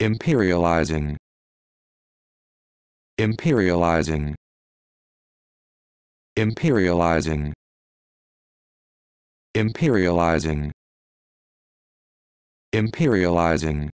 Imperializing. Imperializing. Imperializing. Imperializing. Imperializing.